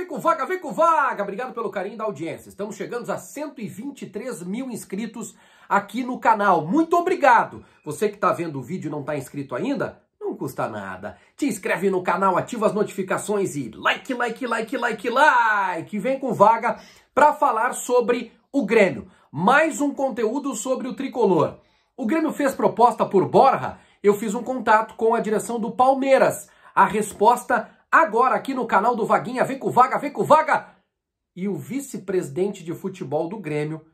vem com vaga, vem com vaga! Obrigado pelo carinho da audiência. Estamos chegando a 123 mil inscritos aqui no canal. Muito obrigado! Você que está vendo o vídeo e não está inscrito ainda, não custa nada. Te inscreve no canal, ativa as notificações e like, like, like, like, like! Vem com vaga para falar sobre o Grêmio. Mais um conteúdo sobre o Tricolor. O Grêmio fez proposta por Borra, eu fiz um contato com a direção do Palmeiras. A resposta agora aqui no canal do Vaguinha. Vem com vaga, vem com vaga! E o vice-presidente de futebol do Grêmio,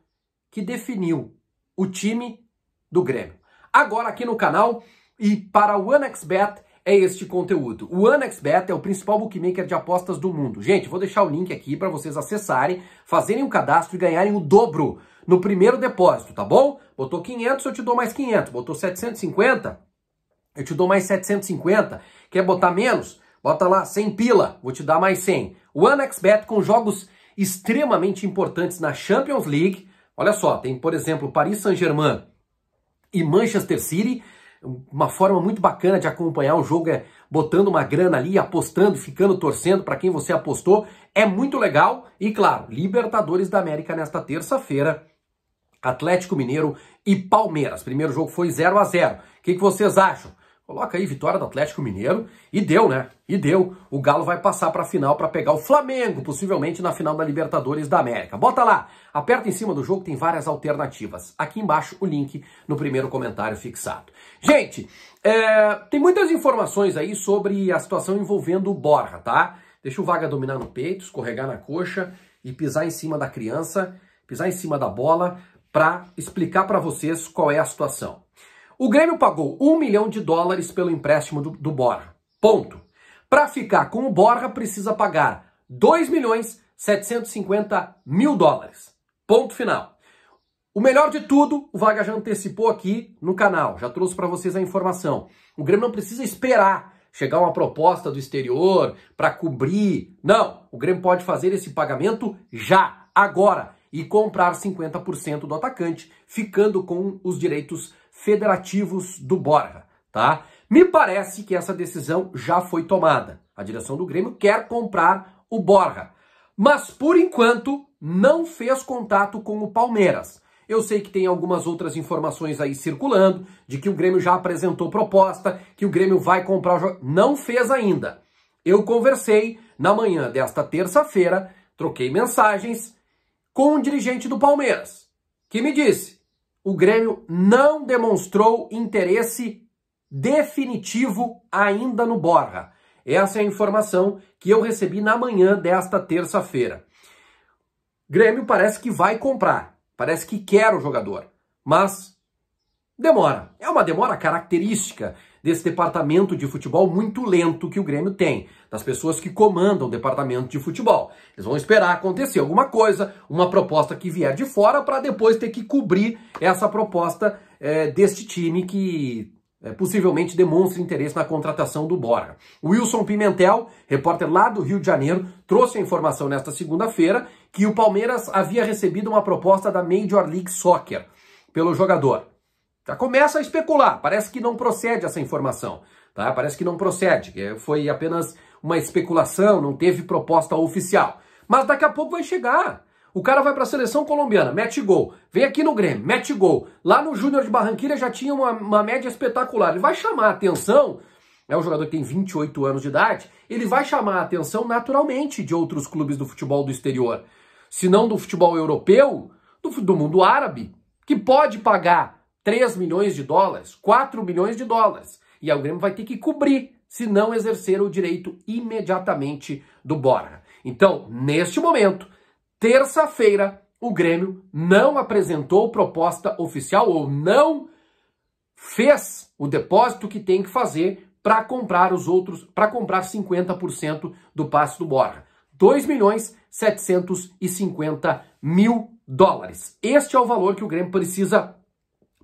que definiu o time do Grêmio. Agora aqui no canal e para o AnexBet é este conteúdo. O AnexBet é o principal bookmaker de apostas do mundo. Gente, vou deixar o link aqui para vocês acessarem, fazerem o um cadastro e ganharem o dobro no primeiro depósito, tá bom? Botou 500, eu te dou mais 500. Botou 750, eu te dou mais 750. Quer botar menos? Bota lá, 100 pila, vou te dar mais 100. O Anexbet com jogos extremamente importantes na Champions League. Olha só, tem, por exemplo, Paris Saint-Germain e Manchester City. Uma forma muito bacana de acompanhar o jogo é botando uma grana ali, apostando, ficando torcendo para quem você apostou. É muito legal. E claro, Libertadores da América nesta terça-feira. Atlético Mineiro e Palmeiras. Primeiro jogo foi 0 a 0 O que, que vocês acham? Coloca aí vitória do Atlético Mineiro e deu, né? E deu. O Galo vai passar para a final para pegar o Flamengo, possivelmente na final da Libertadores da América. Bota lá, aperta em cima do jogo, tem várias alternativas. Aqui embaixo o link no primeiro comentário fixado. Gente, é, tem muitas informações aí sobre a situação envolvendo o Borra, tá? Deixa o Vaga dominar no peito, escorregar na coxa e pisar em cima da criança, pisar em cima da bola para explicar para vocês qual é a situação. O Grêmio pagou um milhão de dólares pelo empréstimo do, do Borra. Ponto. Para ficar com o Borra, precisa pagar 2 milhões 750 mil dólares. Ponto final. O melhor de tudo, o Vaga já antecipou aqui no canal, já trouxe para vocês a informação. O Grêmio não precisa esperar chegar uma proposta do exterior para cobrir. Não, o Grêmio pode fazer esse pagamento já, agora, e comprar 50% do atacante, ficando com os direitos federativos do Borja, tá? Me parece que essa decisão já foi tomada. A direção do Grêmio quer comprar o Borja, mas por enquanto não fez contato com o Palmeiras. Eu sei que tem algumas outras informações aí circulando, de que o Grêmio já apresentou proposta, que o Grêmio vai comprar o jogo. Não fez ainda. Eu conversei na manhã desta terça-feira, troquei mensagens com o um dirigente do Palmeiras, que me disse o Grêmio não demonstrou interesse definitivo ainda no Borra. Essa é a informação que eu recebi na manhã desta terça-feira. Grêmio parece que vai comprar, parece que quer o jogador, mas demora. É uma demora característica desse departamento de futebol muito lento que o Grêmio tem, das pessoas que comandam o departamento de futebol. Eles vão esperar acontecer alguma coisa, uma proposta que vier de fora, para depois ter que cobrir essa proposta é, deste time que é, possivelmente demonstra interesse na contratação do Borja. Wilson Pimentel, repórter lá do Rio de Janeiro, trouxe a informação nesta segunda-feira que o Palmeiras havia recebido uma proposta da Major League Soccer pelo jogador. Já tá, começa a especular, parece que não procede essa informação, tá? Parece que não procede, foi apenas uma especulação, não teve proposta oficial. Mas daqui a pouco vai chegar. O cara vai para a seleção colombiana, mete gol. Vem aqui no Grêmio, mete gol. Lá no Júnior de Barranquilla já tinha uma, uma média espetacular. Ele vai chamar a atenção é um jogador que tem 28 anos de idade, ele vai chamar a atenção naturalmente de outros clubes do futebol do exterior. Se não do futebol europeu, do, do mundo árabe, que pode pagar 3 milhões de dólares, 4 milhões de dólares. E o Grêmio vai ter que cobrir se não exercer o direito imediatamente do Borja. Então, neste momento, terça-feira, o Grêmio não apresentou proposta oficial ou não fez o depósito que tem que fazer para comprar os outros, para comprar 50% do passe do Borja. 2 milhões 750 mil dólares. Este é o valor que o Grêmio precisa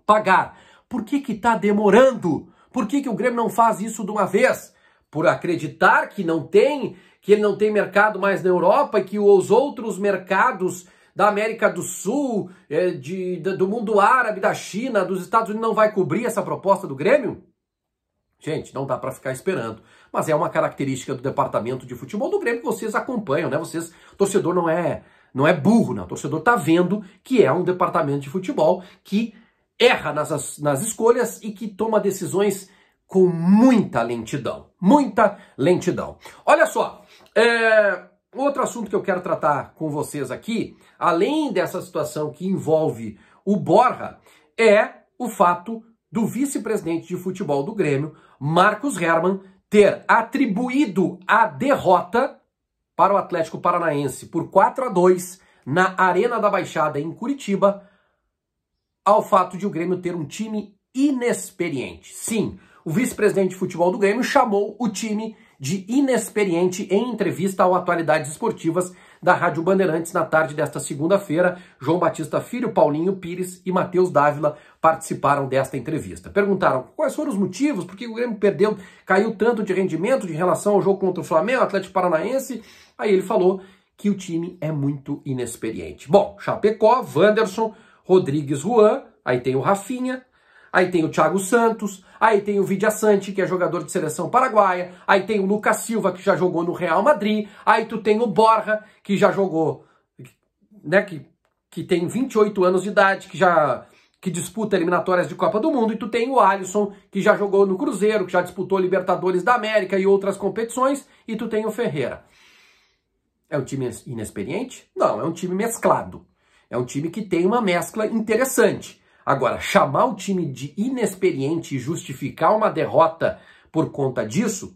pagar. Por que que tá demorando? Por que que o Grêmio não faz isso de uma vez? Por acreditar que não tem, que ele não tem mercado mais na Europa e que os outros mercados da América do Sul, eh, de, do mundo árabe, da China, dos Estados Unidos não vai cobrir essa proposta do Grêmio? Gente, não dá para ficar esperando. Mas é uma característica do departamento de futebol do Grêmio que vocês acompanham, né? Vocês, torcedor não é não é burro, né? O torcedor tá vendo que é um departamento de futebol que erra nas, nas escolhas e que toma decisões com muita lentidão. Muita lentidão. Olha só, é, outro assunto que eu quero tratar com vocês aqui, além dessa situação que envolve o Borra, é o fato do vice-presidente de futebol do Grêmio, Marcos Herman, ter atribuído a derrota para o Atlético Paranaense por 4 a 2 na Arena da Baixada em Curitiba ao fato de o Grêmio ter um time inexperiente. Sim, o vice-presidente de futebol do Grêmio chamou o time de inexperiente em entrevista ao Atualidades Esportivas da Rádio Bandeirantes na tarde desta segunda-feira. João Batista Filho, Paulinho Pires e Matheus Dávila participaram desta entrevista. Perguntaram quais foram os motivos, por que o Grêmio perdeu, caiu tanto de rendimento em relação ao jogo contra o Flamengo, Atlético Paranaense. Aí ele falou que o time é muito inexperiente. Bom, Chapecó, Wanderson, Rodrigues Juan, aí tem o Rafinha, aí tem o Thiago Santos, aí tem o Vidia Sante, que é jogador de seleção paraguaia, aí tem o Lucas Silva, que já jogou no Real Madrid, aí tu tem o Borja, que já jogou, né, que, que tem 28 anos de idade, que já que disputa eliminatórias de Copa do Mundo, e tu tem o Alisson, que já jogou no Cruzeiro, que já disputou Libertadores da América e outras competições, e tu tem o Ferreira. É um time inexperiente? Não, é um time mesclado. É um time que tem uma mescla interessante. Agora, chamar o time de inexperiente e justificar uma derrota por conta disso,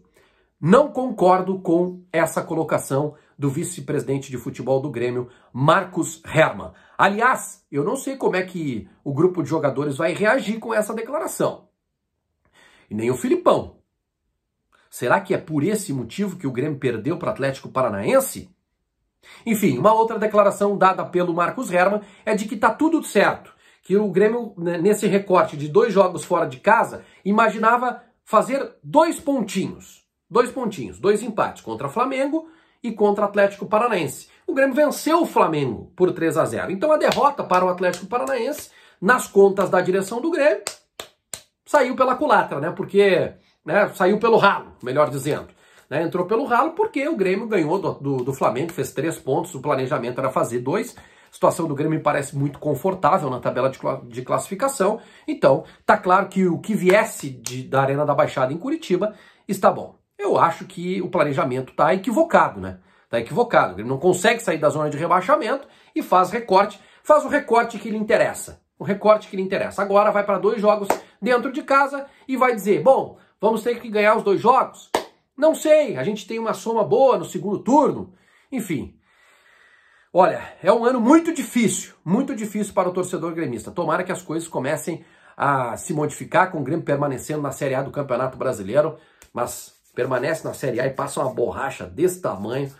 não concordo com essa colocação do vice-presidente de futebol do Grêmio, Marcos Herman. Aliás, eu não sei como é que o grupo de jogadores vai reagir com essa declaração. E nem o Filipão. Será que é por esse motivo que o Grêmio perdeu para o Atlético Paranaense? Enfim, uma outra declaração dada pelo Marcos Herman é de que está tudo certo, que o Grêmio, né, nesse recorte de dois jogos fora de casa, imaginava fazer dois pontinhos. Dois pontinhos, dois empates contra Flamengo e contra Atlético Paranaense. O Grêmio venceu o Flamengo por 3 a 0. Então a derrota para o Atlético Paranaense, nas contas da direção do Grêmio, saiu pela culatra, né? Porque né, saiu pelo ralo, melhor dizendo né, entrou pelo ralo porque o Grêmio ganhou do, do, do Flamengo, fez três pontos, o planejamento era fazer dois. A situação do Grêmio me parece muito confortável na tabela de, de classificação. Então, tá claro que o que viesse de, da Arena da Baixada em Curitiba está bom. Eu acho que o planejamento está equivocado, né? Está equivocado. O Grêmio não consegue sair da zona de rebaixamento e faz recorte. Faz o recorte que lhe interessa. O recorte que lhe interessa. Agora vai para dois jogos dentro de casa e vai dizer: bom, vamos ter que ganhar os dois jogos. Não sei, a gente tem uma soma boa no segundo turno. Enfim. Olha, é um ano muito difícil, muito difícil para o torcedor gremista. Tomara que as coisas comecem a se modificar com o Grêmio permanecendo na Série A do Campeonato Brasileiro, mas permanece na Série A e passa uma borracha desse tamanho,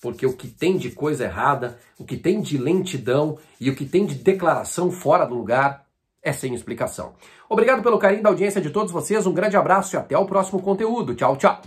porque o que tem de coisa errada, o que tem de lentidão e o que tem de declaração fora do lugar é sem explicação. Obrigado pelo carinho da audiência de todos vocês, um grande abraço e até o próximo conteúdo. Tchau, tchau!